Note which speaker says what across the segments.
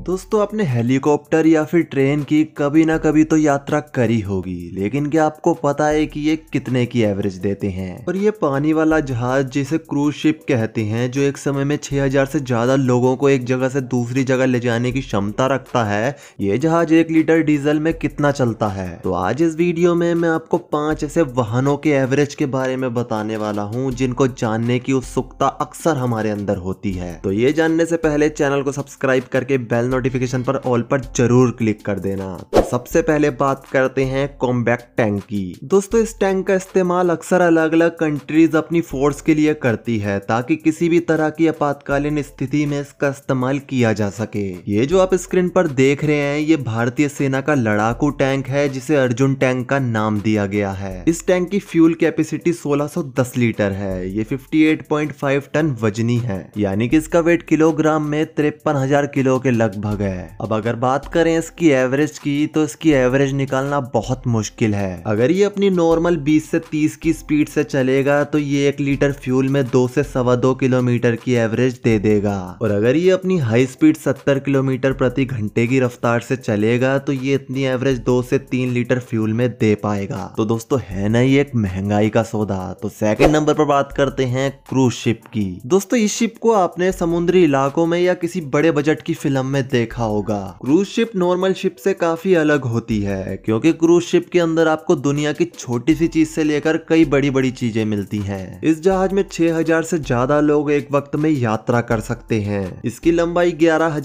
Speaker 1: दोस्तों आपने हेलीकॉप्टर या फिर ट्रेन की कभी ना कभी तो यात्रा करी होगी लेकिन क्या आपको पता है कि ये कितने की एवरेज देते हैं और ये पानी वाला जहाज जिसे क्रूज शिप कहते हैं जो एक समय में 6000 से ज़्यादा लोगों को एक जगह से दूसरी जगह ले जाने की क्षमता रखता है ये जहाज एक लीटर डीजल में कितना चलता है तो आज इस वीडियो में मैं आपको पांच ऐसे वाहनों के एवरेज के बारे में बताने वाला हूँ जिनको जानने की उत्सुकता अक्सर हमारे अंदर होती है तो ये जानने से पहले चैनल को सब्सक्राइब करके बेल बेल नोटिफिकेशन पर ऑल पर जरूर क्लिक कर देना तो सबसे पहले बात करते हैं कॉम्बैक्ट टैंक की दोस्तों इस टैंक का इस्तेमाल अक्सर अलग अलग कंट्रीज अपनी फोर्स के लिए करती है ताकि किसी भी तरह की आपातकालीन स्थिति में इसका इस्तेमाल किया जा सके ये जो आप स्क्रीन पर देख रहे हैं ये भारतीय सेना का लड़ाकू टैंक है जिसे अर्जुन टैंक का नाम दिया गया है इस टैंक की फ्यूल कैपेसिटी 1610 लीटर है ये 58.5 टन वजनी है यानी कि इसका वेट किलोग्राम में तिरपन किलो के लग लगभग है अब अगर बात करें इसकी एवरेज की तो इसकी एवरेज निकालना बहुत मुश्किल है अगर ये अपनी नॉर्मल 20 से 30 की स्पीड से चलेगा तो ये एक लीटर फ्यूल में दो से सवा दो किलोमीटर की एवरेज दे देगा और अगर ये अपनी हाई स्पीड 70 किलोमीटर प्रति घंटे की रफ्तार से चलेगा तो ये इतनी एवरेज दो से तीन लीटर फ्यूल में दे पाएगा तो दोस्तों है ना ये एक महंगाई का सौदा तो सेकेंड नंबर पर बात करते हैं क्रूज शिप की दोस्तों इस शिप को आपने समुद्री इलाकों में या किसी बड़े बजट की फिल्म में आपने देखा होगा क्रूज शिप नॉर्मल शिप से काफी अलग होती है क्योंकि क्रूज शिप के अंदर आपको दुनिया की छोटी सी चीज से लेकर कई बड़ी बड़ी चीजें मिलती हैं। इस जहाज में 6000 से ज्यादा लोग एक वक्त में यात्रा कर सकते हैं इसकी लंबाई ग्यारह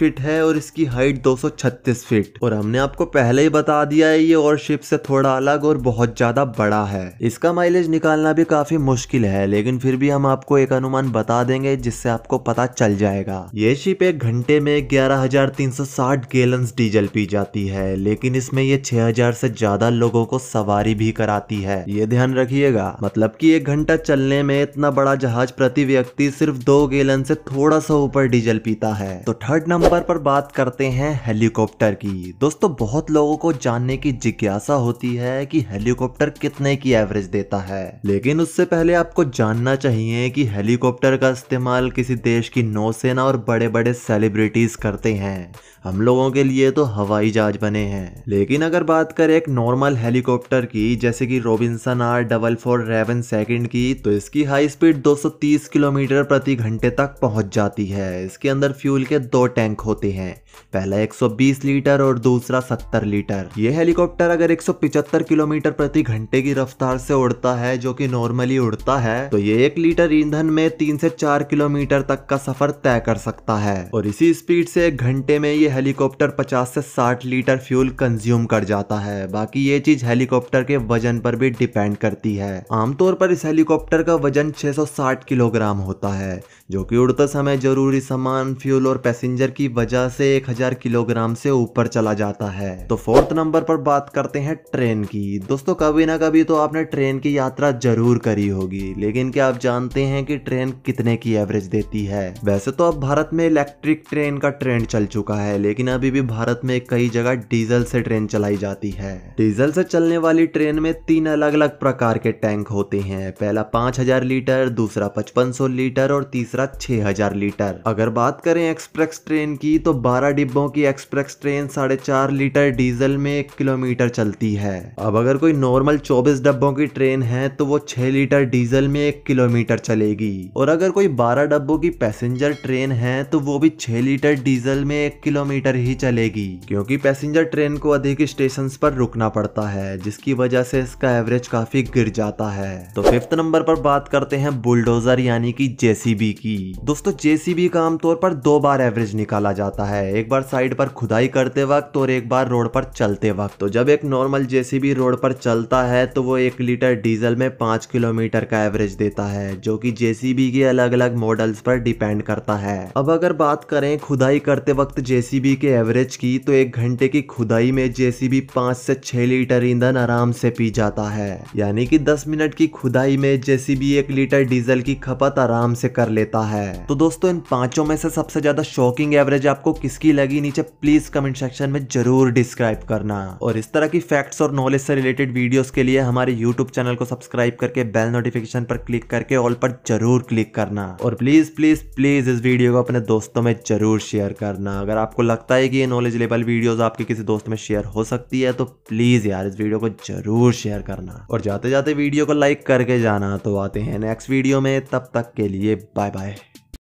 Speaker 1: फीट है और इसकी हाइट दो फीट और हमने आपको पहले ही बता दिया है ये और शिप से थोड़ा अलग और बहुत ज्यादा बड़ा है इसका माइलेज निकालना भी काफी मुश्किल है लेकिन फिर भी हम आपको एक अनुमान बता देंगे जिससे आपको पता चल जाएगा ये शिप एक घंटे घंटे में 11,360 गैलन डीजल पी जाती है लेकिन इसमें ये 6,000 से ज्यादा लोगों को सवारी भी कराती है ये ध्यान रखिएगा मतलब कि एक घंटा चलने में इतना बड़ा जहाज प्रति व्यक्ति सिर्फ दो गैलन से थोड़ा सा ऊपर डीजल पीता है तो थर्ड नंबर पर बात करते हैं हेलीकॉप्टर की दोस्तों बहुत लोगों को जानने की जिज्ञासा होती है कि हेलीकॉप्टर कितने की एवरेज देता है लेकिन उससे पहले आपको जानना चाहिए कि हेलीकॉप्टर का इस्तेमाल किसी देश की नौसेना और बड़े बड़े सेलिब्रिटीज करते हैं हम लोगों के लिए तो हवाई जहाज बने हैं लेकिन अगर बात करें एक नॉर्मल हेलीकॉप्टर की जैसे कि Robinson R double four Raven second की तो इसकी हाई स्पीड 230 किलोमीटर प्रति घंटे तक पहुंच जाती है इसके अंदर फ्यूल के दो टैंक होते हैं पहला 120 लीटर और दूसरा 70 लीटर ये हेलीकॉप्टर अगर 175 किलोमीटर प्रति घंटे की रफ्तार से उड़ता है जो कि नॉर्मली उड़ता है तो ये एक लीटर ईंधन में तीन से चार किलोमीटर तक का सफर तय कर सकता है और इसी स्पीड से एक घंटे में ये हेलीकॉप्टर पचास से साठ लीटर फ्यूल कंज्यूम कर जाता है बाकी ये चीज हेलीकॉप्टर के वजन पर भी डिपेंड करती है आमतौर पर इस हेलीकॉप्टर का वजन छह किलोग्राम होता है जो की उड़ते समय जरूरी सामान फ्यूल और पैसेंजर की वजह से हजार किलोग्राम से ऊपर चला जाता है तो फोर्थ नंबर पर बात करते हैं ट्रेन की दोस्तों कभी ना कभी तो आपने ट्रेन की यात्रा जरूर करी होगी लेकिन क्या आप जानते हैं कि ट्रेन कितने की एवरेज देती है वैसे तो अब भारत में इलेक्ट्रिक ट्रेन का ट्रेंड चल चुका है लेकिन अभी भी भारत में कई जगह डीजल से ट्रेन चलाई जाती है डीजल से चलने वाली ट्रेन में तीन अलग अलग प्रकार के टैंक होते हैं पहला पांच हजार लीटर दूसरा पचपन सौ लीटर और तीसरा छह हजार लीटर अगर बात करें एक्सप्रेस ट्रेन की तो बारह चार डिब्बों की एक्सप्रेस ट्रेन साढ़े चार लीटर डीजल में एक किलोमीटर चलती है अब अगर कोई नॉर्मल चौबीस डब्बों की ट्रेन है तो वो छह लीटर डीजल में एक किलोमीटर चलेगी और अगर कोई बारह डब्बों की पैसेंजर ट्रेन है तो वो भी छह लीटर डीजल में एक किलोमीटर ही चलेगी क्योंकि पैसेंजर ट्रेन को अधिक स्टेशन पर रुकना पड़ता है जिसकी वजह से इसका एवरेज काफी गिर जाता है तो फिफ्थ नंबर पर बात करते हैं बुलडोजर यानी कि जेसीबी की दोस्तों जेसीबी का आमतौर पर दो बार एवरेज निकाला जाता है एक बार साइड पर खुदाई करते वक्त और एक बार रोड पर चलते वक्त तो जब एक नॉर्मल जेसीबी रोड पर चलता है तो वो एक लीटर डीजल में पांच किलोमीटर का एवरेज देता है जो कि जेसीबी के अलग अलग मॉडल्स पर डिपेंड करता है अब अगर बात करें खुदाई करते वक्त जेसीबी के एवरेज की तो एक घंटे की खुदाई में जेसीबी पांच से छह लीटर ईंधन आराम से पी जाता है यानी कि दस मिनट की खुदाई में जेसीबी एक लीटर डीजल की खपत आराम से कर लेता है तो दोस्तों इन पांचों में से सबसे ज्यादा शॉकिंग एवरेज आपको किसकी की लगी नीचे प्लीज कमेंट सेक्शन में जरूर डिस्क्राइब करना और इस तरह की फैक्ट्स और नॉलेज से रिलेटेड वीडियोस के लिए हमारे यूट्यूब चैनल को सब्सक्राइब करके बेल नोटिफिकेशन पर क्लिक करके ऑल पर जरूर क्लिक करना और प्लीज प्लीज प्लीज इस वीडियो को अपने दोस्तों में जरूर शेयर करना अगर आपको लगता है कि ये नॉलेज लेवल वीडियो आपके किसी दोस्त में शेयर हो सकती है तो प्लीज यार इस वीडियो को जरूर शेयर करना और जाते जाते वीडियो को लाइक करके जाना तो आते हैं नेक्स्ट वीडियो में तब तक के लिए बाय बाय